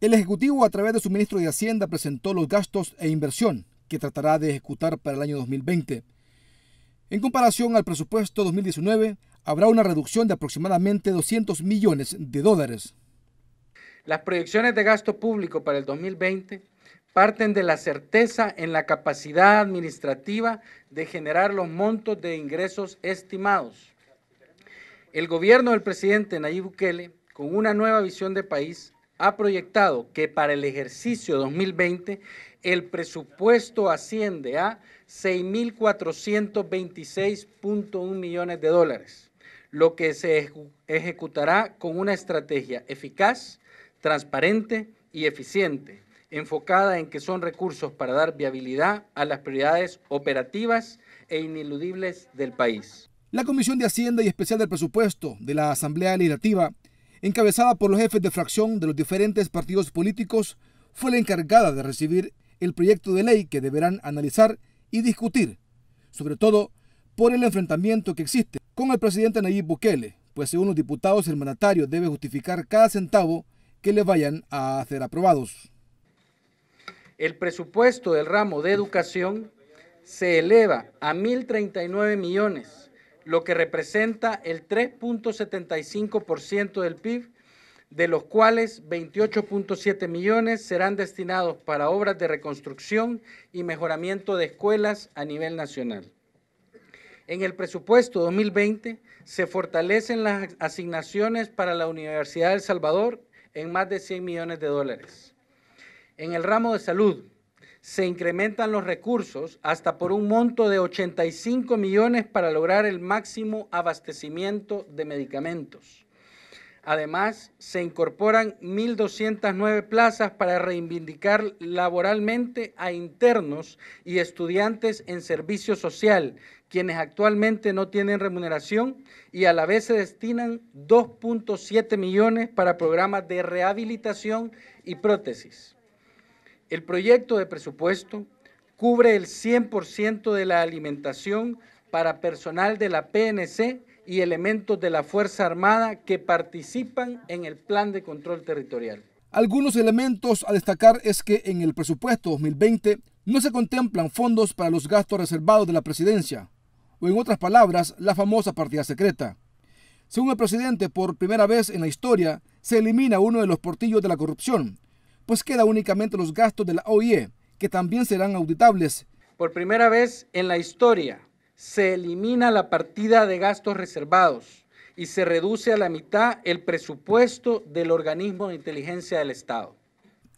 El Ejecutivo, a través de su ministro de Hacienda, presentó los gastos e inversión que tratará de ejecutar para el año 2020. En comparación al presupuesto 2019, habrá una reducción de aproximadamente 200 millones de dólares. Las proyecciones de gasto público para el 2020 parten de la certeza en la capacidad administrativa de generar los montos de ingresos estimados. El gobierno del presidente Nayib Bukele, con una nueva visión de país, ha proyectado que para el ejercicio 2020 el presupuesto asciende a 6.426.1 millones de dólares, lo que se ejecutará con una estrategia eficaz, transparente y eficiente, enfocada en que son recursos para dar viabilidad a las prioridades operativas e ineludibles del país. La Comisión de Hacienda y Especial del Presupuesto de la Asamblea Legislativa encabezada por los jefes de fracción de los diferentes partidos políticos, fue la encargada de recibir el proyecto de ley que deberán analizar y discutir, sobre todo por el enfrentamiento que existe con el presidente Nayib Bukele, pues según los diputados el mandatario debe justificar cada centavo que le vayan a hacer aprobados. El presupuesto del ramo de educación se eleva a 1.039 millones lo que representa el 3.75% del PIB, de los cuales 28.7 millones serán destinados para obras de reconstrucción y mejoramiento de escuelas a nivel nacional. En el presupuesto 2020 se fortalecen las asignaciones para la Universidad de El Salvador en más de 100 millones de dólares. En el ramo de salud, se incrementan los recursos hasta por un monto de 85 millones para lograr el máximo abastecimiento de medicamentos. Además, se incorporan 1.209 plazas para reivindicar laboralmente a internos y estudiantes en servicio social, quienes actualmente no tienen remuneración y a la vez se destinan 2.7 millones para programas de rehabilitación y prótesis. El proyecto de presupuesto cubre el 100% de la alimentación para personal de la PNC y elementos de la Fuerza Armada que participan en el plan de control territorial. Algunos elementos a destacar es que en el presupuesto 2020 no se contemplan fondos para los gastos reservados de la presidencia, o en otras palabras, la famosa partida secreta. Según el presidente, por primera vez en la historia se elimina uno de los portillos de la corrupción, pues queda únicamente los gastos de la OIE, que también serán auditables. Por primera vez en la historia se elimina la partida de gastos reservados y se reduce a la mitad el presupuesto del organismo de inteligencia del Estado.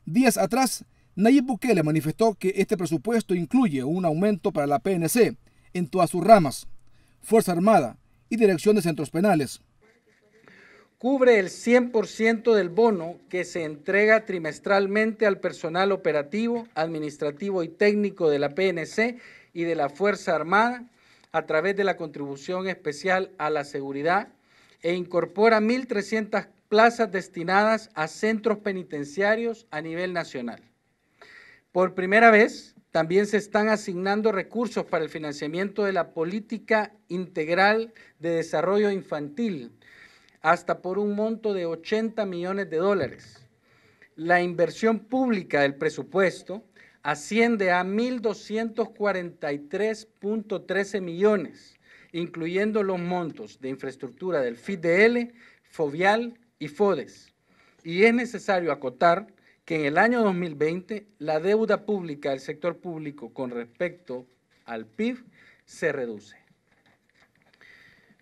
Días atrás, Nayib Bukele manifestó que este presupuesto incluye un aumento para la PNC en todas sus ramas, Fuerza Armada y Dirección de Centros Penales cubre el 100% del bono que se entrega trimestralmente al personal operativo, administrativo y técnico de la PNC y de la Fuerza Armada a través de la contribución especial a la seguridad e incorpora 1.300 plazas destinadas a centros penitenciarios a nivel nacional. Por primera vez, también se están asignando recursos para el financiamiento de la política integral de desarrollo infantil, hasta por un monto de 80 millones de dólares. La inversión pública del presupuesto asciende a 1.243.13 millones, incluyendo los montos de infraestructura del FIDEL, FOVIAL y FODES. Y es necesario acotar que en el año 2020 la deuda pública del sector público con respecto al PIB se reduce.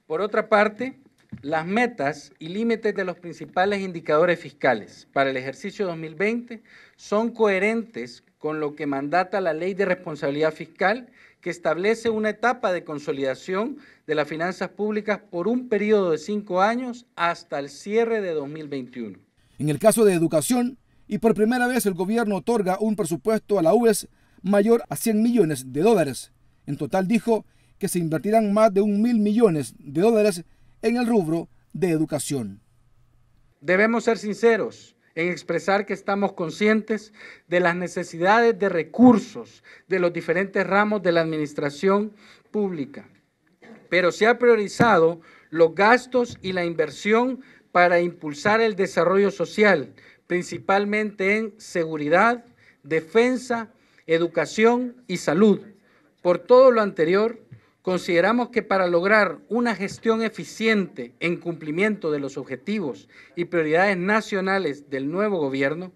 Por otra parte, las metas y límites de los principales indicadores fiscales para el ejercicio 2020 son coherentes con lo que mandata la Ley de Responsabilidad Fiscal, que establece una etapa de consolidación de las finanzas públicas por un periodo de cinco años hasta el cierre de 2021. En el caso de educación, y por primera vez el gobierno otorga un presupuesto a la UES mayor a 100 millones de dólares. En total dijo que se invertirán más de un mil millones de dólares en el rubro de educación. Debemos ser sinceros en expresar que estamos conscientes de las necesidades de recursos de los diferentes ramos de la administración pública, pero se ha priorizado los gastos y la inversión para impulsar el desarrollo social, principalmente en seguridad, defensa, educación y salud. Por todo lo anterior, Consideramos que para lograr una gestión eficiente en cumplimiento de los objetivos y prioridades nacionales del nuevo gobierno,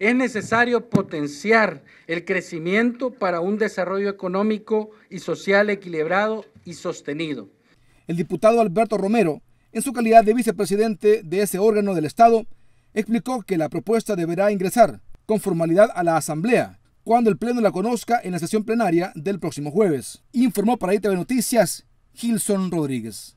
es necesario potenciar el crecimiento para un desarrollo económico y social equilibrado y sostenido. El diputado Alberto Romero, en su calidad de vicepresidente de ese órgano del Estado, explicó que la propuesta deberá ingresar con formalidad a la Asamblea cuando el Pleno la conozca en la sesión plenaria del próximo jueves. Informó para ITV Noticias Gilson Rodríguez.